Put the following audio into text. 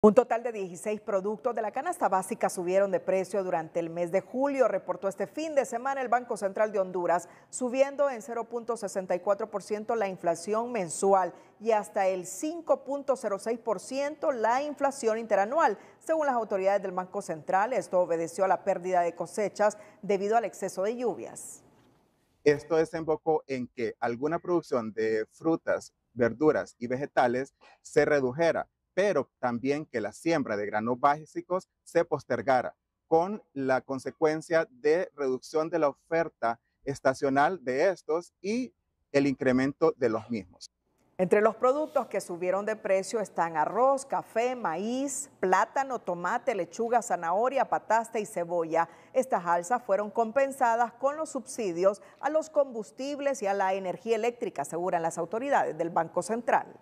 Un total de 16 productos de la canasta básica subieron de precio durante el mes de julio, reportó este fin de semana el Banco Central de Honduras, subiendo en 0.64% la inflación mensual y hasta el 5.06% la inflación interanual. Según las autoridades del Banco Central, esto obedeció a la pérdida de cosechas debido al exceso de lluvias. Esto desembocó en que alguna producción de frutas, verduras y vegetales se redujera pero también que la siembra de granos básicos se postergara, con la consecuencia de reducción de la oferta estacional de estos y el incremento de los mismos. Entre los productos que subieron de precio están arroz, café, maíz, plátano, tomate, lechuga, zanahoria, patasta y cebolla. Estas alzas fueron compensadas con los subsidios a los combustibles y a la energía eléctrica, aseguran las autoridades del Banco Central.